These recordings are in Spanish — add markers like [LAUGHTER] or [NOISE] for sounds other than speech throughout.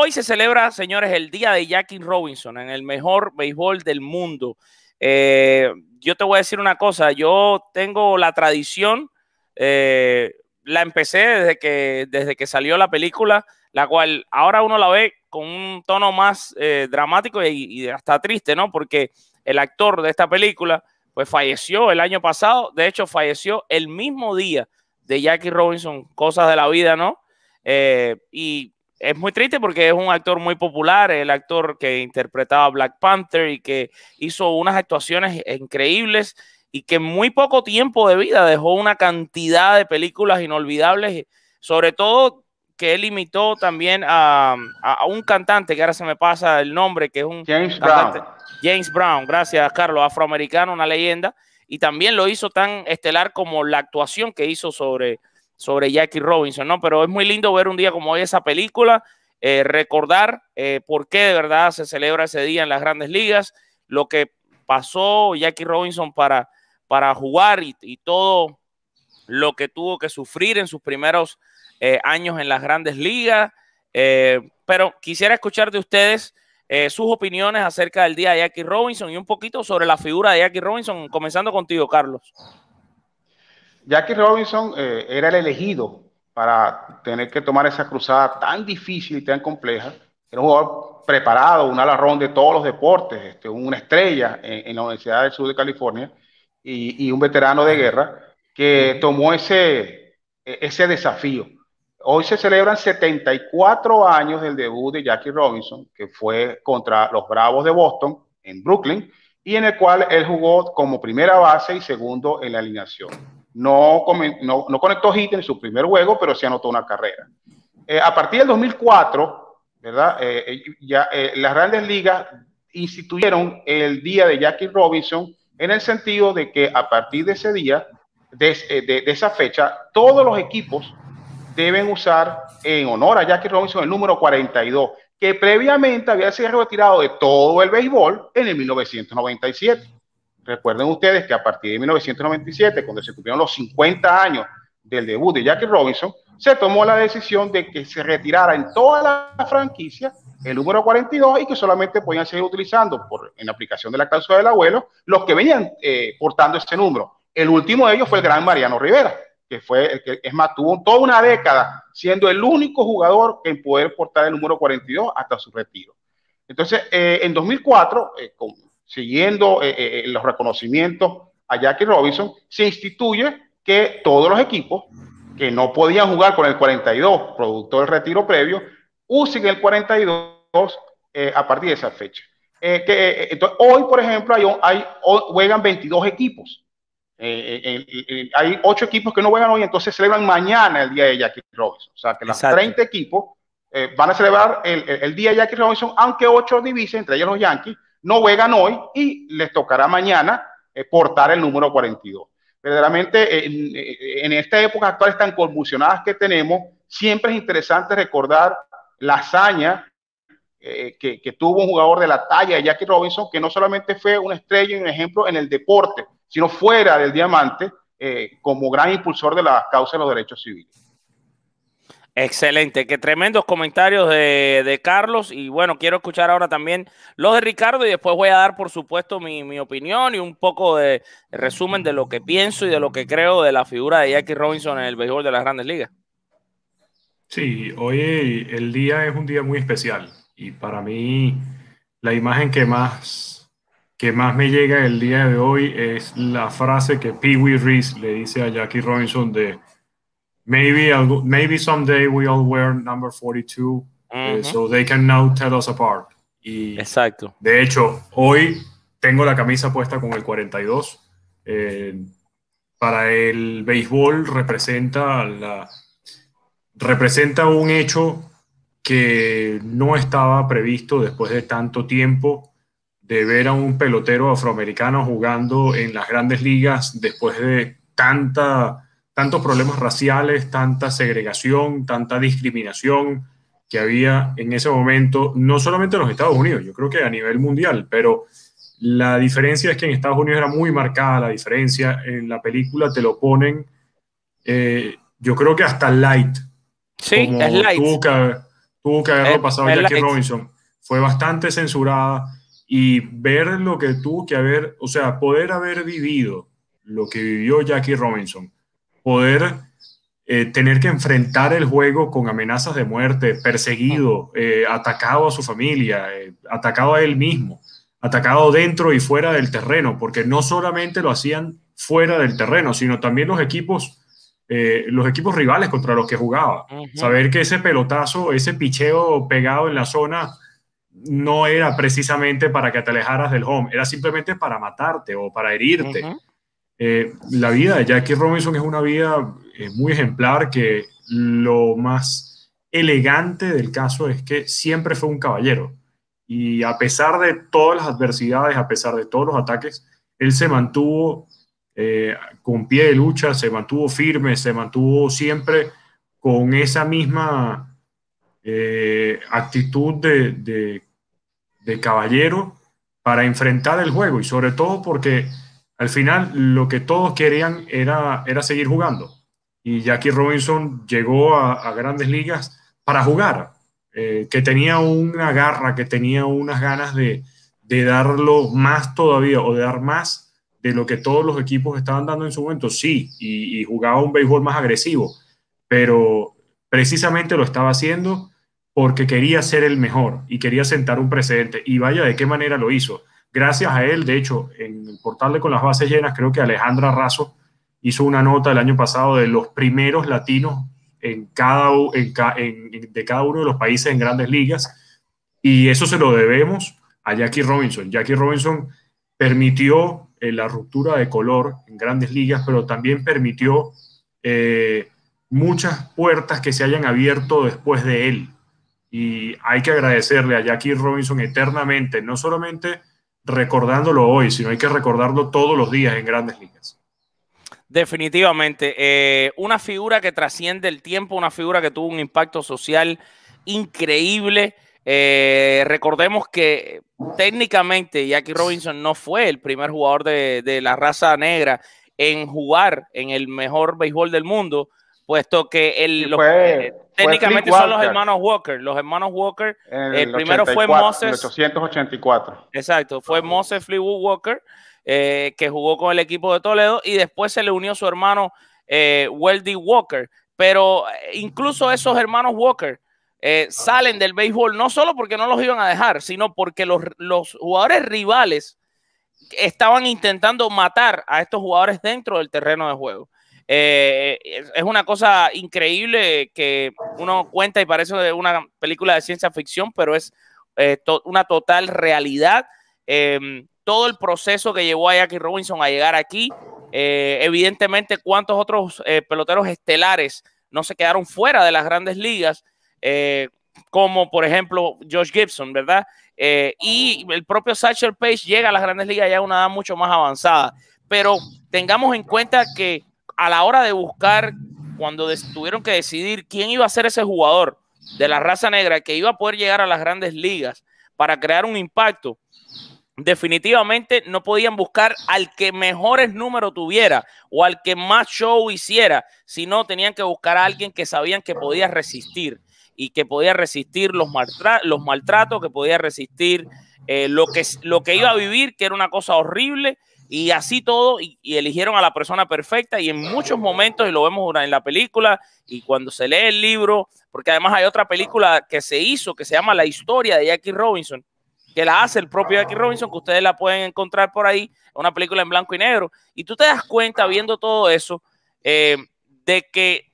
Hoy se celebra, señores, el día de Jackie Robinson en el mejor béisbol del mundo. Eh, yo te voy a decir una cosa, yo tengo la tradición, eh, la empecé desde que, desde que salió la película, la cual ahora uno la ve con un tono más eh, dramático y, hasta triste, ¿no? Porque el actor de esta película, pues falleció el año pasado, de hecho falleció el mismo día de Jackie Robinson, cosas de la vida, ¿no? y es muy triste porque es un actor muy popular, el actor que interpretaba Black Panther y que hizo unas actuaciones increíbles y que en muy poco tiempo de vida dejó una cantidad de películas inolvidables, sobre todo que él imitó también a, un cantante que ahora se me pasa el nombre, que es un James Brown. James Brown, gracias Carlos, afroamericano, una leyenda, y también lo hizo tan estelar como la actuación que hizo sobre sobre Jackie Robinson, ¿no? Pero es muy lindo ver un día como hoy esa película, eh, recordar eh, por qué de verdad se celebra ese día en las grandes ligas, lo que pasó Jackie Robinson para, para jugar y, todo lo que tuvo que sufrir en sus primeros eh, años en las grandes ligas. pero quisiera escuchar de ustedes sus opiniones acerca del día de Jackie Robinson y un poquito sobre la figura de Jackie Robinson, comenzando contigo, Carlos. Jackie Robinson eh, era el elegido para tener que tomar esa cruzada tan difícil y tan compleja. Era un jugador preparado, un alarrón de todos los deportes, este, una estrella en, la Universidad del Sur de California y, un veterano de guerra que tomó ese, e, ese desafío. Hoy se celebran 74 años del debut de Jackie Robinson, que fue contra los Bravos de Boston en Brooklyn, y en el cual él jugó como primera base y segundo en la alineación no, conectó hit en su primer juego, pero sí anotó una carrera. Eh, a partir del 2004, ¿verdad? Eh, eh, las grandes ligas instituyeron el día de Jackie Robinson en el sentido de que a partir de ese día, de esa fecha, todos los equipos deben usar en honor a Jackie Robinson el número 42, que previamente había sido retirado de todo el béisbol en el 1997. Recuerden ustedes que a partir de 1997, cuando se cumplieron los 50 años del debut de Jackie Robinson, se tomó la decisión de que se retirara en toda la franquicia el número 42 y que solamente podían seguir utilizando por, en aplicación de la cláusula del abuelo los que venían eh, portando ese número. El último de ellos fue el gran Mariano Rivera, que fue el que es más, tuvo toda una década siendo el único jugador en poder portar el número 42 hasta su retiro. Entonces, eh, en 2004, eh, con siguiendo eh, eh, eh, los reconocimientos a Jackie Robinson, se instituye que todos los equipos que no podían jugar con el 42, producto del retiro previo, usen el 42 a partir de esa fecha. Que, hoy, por ejemplo, hay, juegan 22 equipos. hay 8 equipos que no juegan hoy, entonces celebran mañana el día de Jackie Robinson. O sea, que los 30 equipos van a celebrar el, día de Jackie Robinson, aunque 8 divisen, entre ellos los Yankees, no juegan hoy y les tocará mañana eh, portar el número 42. Verdaderamente, eh, eh, en, esta época actual tan convulsionadas que tenemos, siempre es interesante recordar la hazaña que, tuvo un jugador de la talla Jackie Robinson, que no solamente fue un estrella y un ejemplo en el deporte, sino fuera del diamante, como gran impulsor de la causa de los derechos civiles. Excelente, qué tremendos comentarios de, Carlos y bueno, quiero escuchar ahora también los de Ricardo y después voy a dar por supuesto mi, opinión y un poco de resumen de lo que pienso y de lo que creo de la figura de Jackie Robinson en el béisbol de las grandes ligas. Sí, hoy el día es un día muy especial y para mí la imagen que más, que más me llega el día de hoy es la frase que Pee Wee Reese le dice a Jackie Robinson de maybe maybe someday we all wear number 42 eh, so they can now tell us apart. Exacto. De hecho, hoy tengo la camisa puesta con el 42. Eh, para el béisbol representa representa un hecho que no estaba previsto después de tanto tiempo de ver a un pelotero afroamericano jugando en las grandes ligas después de tanta tantos problemas raciales, tanta segregación, tanta discriminación que había en ese momento, no solamente en los Estados Unidos, yo creo que a nivel mundial, pero la diferencia es que en Estados Unidos era muy marcada la diferencia, en la película te lo ponen, eh, yo creo que hasta light. Sí, Tuvo que, haber pasado Jackie Robinson. Fue bastante censurada y ver lo que tuvo que haber, o sea, poder haber vivido lo que vivió Jackie Robinson poder eh, tener que enfrentar el juego con amenazas de muerte, perseguido, eh, atacado a su familia, eh, atacado a él mismo, atacado dentro y fuera del terreno, porque no solamente lo hacían fuera del terreno, sino también los equipos, los equipos rivales contra los que jugaba. Saber que ese pelotazo, ese picheo pegado en la zona no era precisamente para que te alejaras del home, era simplemente para matarte o para herirte. Eh, la vida de Jackie Robinson es una vida eh, muy ejemplar que lo más elegante del caso es que siempre fue un caballero y a pesar de todas las adversidades, a pesar de todos los ataques, él se mantuvo eh, con pie de lucha, se mantuvo firme, se mantuvo siempre con esa misma actitud de, de caballero para enfrentar el juego y sobre todo porque al final, lo que todos querían era, era seguir jugando. Y Jackie Robinson llegó a, grandes ligas para jugar, eh, que tenía una garra, que tenía unas ganas de, de darlo más todavía o de dar más de lo que todos los equipos estaban dando en su momento, sí, y, jugaba un béisbol más agresivo, pero precisamente lo estaba haciendo porque quería ser el mejor y quería sentar un precedente. Y vaya, de qué manera lo hizo. Gracias a él, de hecho, en el Con las Bases Llenas, creo que Alejandra Razo hizo una nota el año pasado de los primeros latinos en cada, de cada uno de los países en grandes ligas. Y eso se lo debemos a Jackie Robinson. Jackie Robinson permitió eh, la ruptura de color en grandes ligas, pero también permitió eh, muchas puertas que se hayan abierto después de él. Y hay que agradecerle a Jackie Robinson eternamente, no solamente recordándolo hoy, sino hay que recordarlo todos los días en grandes ligas. Definitivamente, eh, una figura que trasciende el tiempo, una figura que tuvo un impacto social increíble. Eh, recordemos que técnicamente Jackie Robinson no fue el primer jugador de, de la raza negra en jugar en el mejor béisbol del mundo, puesto que el, eh, técnicamente son los hermanos Walker. Los hermanos Walker, el, eh, primero fue Moses. 884. Exacto, fue Moses Fleetwood Walker, eh, que jugó con el equipo de Toledo, y después se le unió su hermano Weldy Walker. Pero incluso esos hermanos Walker salen del béisbol no solo porque no los iban a dejar, sino porque los jugadores rivales estaban intentando matar a estos jugadores dentro del terreno de juego. Eh, es una cosa increíble que uno cuenta y parece una película de ciencia ficción, pero es eh, una total realidad. Em, todo el proceso que llevó a Jackie Robinson a llegar aquí, eh, evidentemente cuántos otros peloteros estelares no se quedaron fuera de las grandes ligas, como por ejemplo Josh Gibson, ¿verdad? y el propio Satchel Page llega a las grandes ligas ya a una edad mucho más avanzada. Pero tengamos en cuenta que a la hora de buscar, cuando tuvieron que decidir quién iba a ser ese jugador de la raza negra que iba a poder llegar a las grandes ligas para crear un impacto, definitivamente no podían buscar al que mejores números tuviera o al que más show hiciera, sino tenían que buscar a alguien que sabían que podía resistir y que podía resistir los, los maltratos, que podía resistir eh, lo, que, lo que iba a vivir, que era una cosa horrible, y así todo, y, eligieron a la persona perfecta y en muchos momentos, y lo vemos en la película y cuando se lee el libro, porque además hay otra película que se hizo que se llama La historia de Jackie Robinson, que la hace el propio Jackie Robinson, que ustedes la pueden encontrar por ahí, una película en blanco y negro. Y tú te das cuenta viendo todo eso eh, de que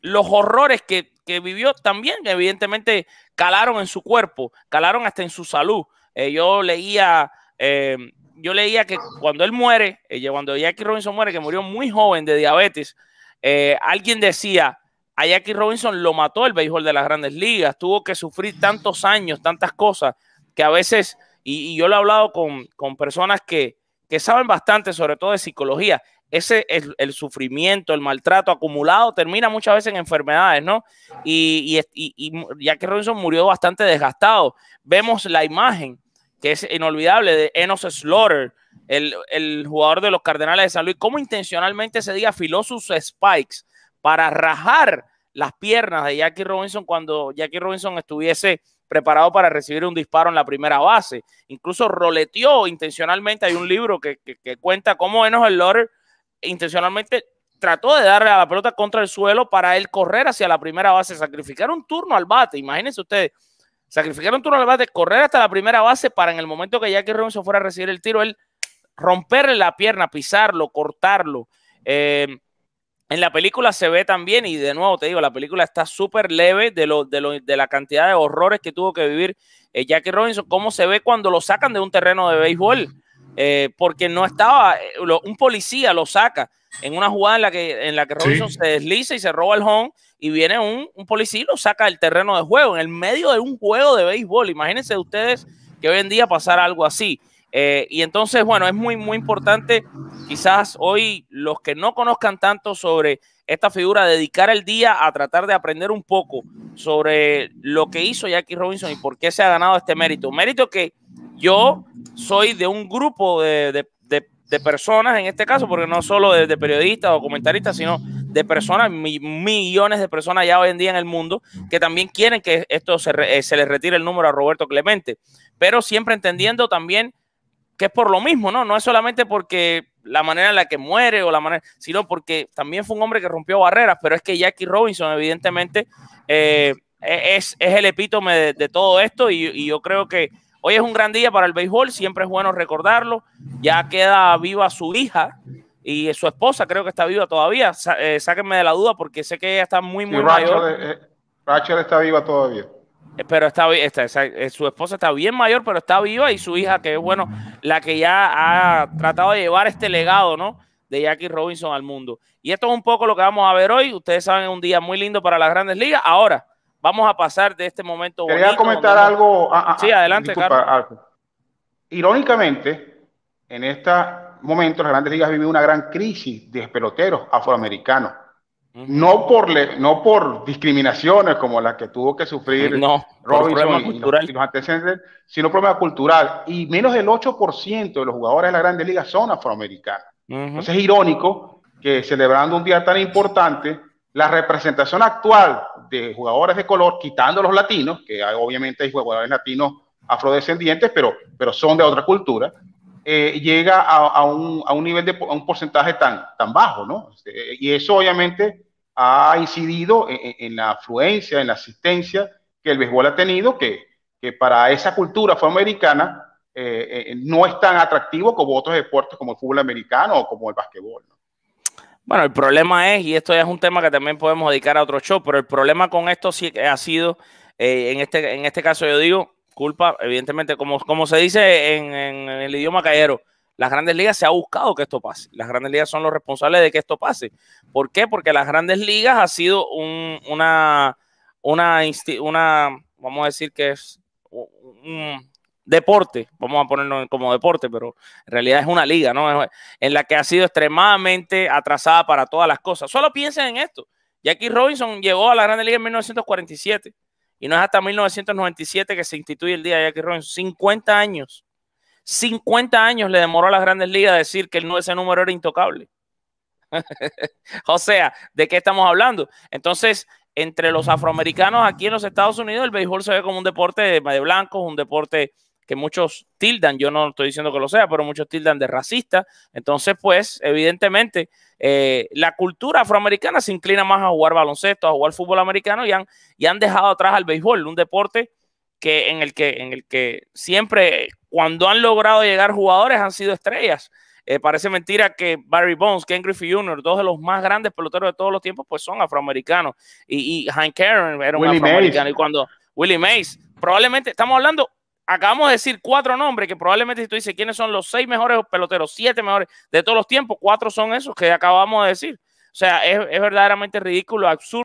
los horrores que, vivió también, evidentemente, calaron en su cuerpo, calaron hasta en su salud. Eh, yo leía eh, yo leía que cuando él muere, cuando Jackie Robinson muere, que murió muy joven de diabetes, eh, alguien decía, a Jackie Robinson lo mató el béisbol de las grandes ligas, tuvo que sufrir tantos años, tantas cosas, que a veces, y, yo lo he hablado con, personas que, saben bastante, sobre todo de psicología, ese el, el, sufrimiento, el maltrato acumulado termina muchas veces en enfermedades, ¿no? Y, y, y Jackie Robinson murió bastante desgastado. Vemos la imagen que es inolvidable, de Enos Slaughter, el, jugador de los Cardenales de San Luis, cómo intencionalmente ese día filó sus spikes para rajar las piernas de Jackie Robinson cuando Jackie Robinson estuviese preparado para recibir un disparo en la primera base. Incluso roleteó intencionalmente. Hay un libro que, que cuenta cómo Enos Slaughter intencionalmente trató de darle a la pelota contra el suelo para él correr hacia la primera base, sacrificar un turno al bate. Imagínense ustedes Sacrificaron turno al de correr hasta la primera base para en el momento que Jackie Robinson fuera a recibir el tiro, él romperle la pierna, pisarlo, cortarlo. Eh, en la película se ve también, y de nuevo te digo, la película está súper leve de, lo, de, la cantidad de horrores que tuvo que vivir eh, Jackie Robinson, cómo se ve cuando lo sacan de un terreno de béisbol, eh, porque no estaba, un policía lo saca en una jugada en la que, en la que Robinson se desliza y se roba el home, y viene un, policía y lo saca del terreno de juego, en el medio de un juego de béisbol. Imagínense ustedes que hoy en día pasara algo así. Eh, y entonces, bueno, es muy, muy importante quizás hoy los que no conozcan tanto sobre esta figura, dedicar el día a tratar de aprender un poco sobre lo que hizo Jackie Robinson y por qué se ha ganado este mérito. mérito que yo soy de un grupo de, de personas, en este caso, porque no solo de, periodistas o comentaristas, sino de personas, millones de personas ya hoy en día en el mundo, que también quieren que esto eh, se, les retire el número a Roberto Clemente, pero siempre entendiendo también que es por lo mismo, ¿no? No es solamente porque la manera en la que muere o la manera, sino porque también fue un hombre que rompió barreras, pero es que Jackie Robinson evidentemente eh, e, es, el epítome de, todo esto y, y yo creo que hoy es un gran día para el béisbol, siempre es bueno recordarlo, ya queda viva su hija, y su esposa creo que está viva todavía. Eh, sáquenme de la duda porque sé que ella está muy, muy mayor. Rachel está viva todavía. Eh, pero está, está, eh, su esposa está bien mayor, pero está viva y su hija, que es bueno, la que ya ha tratado de llevar este legado, ¿no? De Jackie Robinson al mundo. Y esto es un poco lo que vamos a ver hoy. Ustedes saben, es un día muy lindo para las grandes ligas. Ahora, vamos a pasar de este momento. Quería a comentar algo. Ah, ah, sí, ah, adelante, Carlos. Irónicamente, en esta momento las grandes ligas vivido una gran crisis de peloteros afroamericanos. No por, no por discriminaciones como las que tuvo que sufrir no, Robinson y los, sino problema cultural. Y menos del 8% de los jugadores de la Grande Liga son afroamericanos. Entonces es irónico que celebrando un día tan importante, la representación actual de jugadores de color, quitando los latinos, que obviamente hay jugadores latinos afrodescendientes, pero, pero son de otra cultura, eh, llega a, un, nivel de a un porcentaje tan, tan bajo, ¿no? Este, y eso obviamente ha incidido en, la afluencia, en la asistencia que el béisbol ha tenido, que, que para esa cultura afroamericana eh, eh, no es tan atractivo como otros deportes como el fútbol americano o como el básquetbol. ¿no? Bueno, el problema es, y esto ya es un tema que también podemos dedicar a otro show, pero el problema con esto sí que ha sido, en, este, en este caso yo digo, culpa, evidentemente, como, como se dice en, el idioma callero, las grandes ligas se ha buscado que esto pase. Las grandes ligas son los responsables de que esto pase. ¿Por qué? Porque las grandes ligas ha sido un, una, una, una, vamos a decir que es un deporte, vamos a ponerlo como deporte, pero en realidad es una liga, ¿no? En la que ha sido extremadamente atrasada para todas las cosas. Solo piensen en esto. Jackie Robinson llegó a la Grande Liga en 1947. Y no es hasta 1997 que se instituye el día de Jackie Robinson. 50 años. 50 años le demoró a las grandes ligas decir que ese número era intocable. [LAUGHS] o sea, ¿de qué estamos hablando? Entonces, entre los afroamericanos aquí en los Estados Unidos, el béisbol se ve como un deporte de, de blancos, un deporte muchos tildan, yo no estoy diciendo que lo sea, pero muchos tildan de racista. Entonces, pues, evidentemente, eh, la cultura afroamericana se inclina más a jugar baloncesto, a jugar fútbol americano y han, y han dejado atrás al béisbol, un deporte que en el que, en el que siempre, cuando han logrado llegar jugadores, han sido estrellas. Eh, parece mentira que Barry Bones, Ken Griffey Jr., dos de los más grandes peloteros de todos los tiempos, pues son afroamericanos. Y, Hank Aaron era un afroamericano. Y cuando Willie Mays, probablemente estamos hablando acabamos de decir cuatro nombres que probablemente si tú dices quiénes son los seis mejores peloteros, siete mejores de todos los tiempos, cuatro son esos que acabamos de decir. O sea, es, es verdaderamente ridículo, absurdo.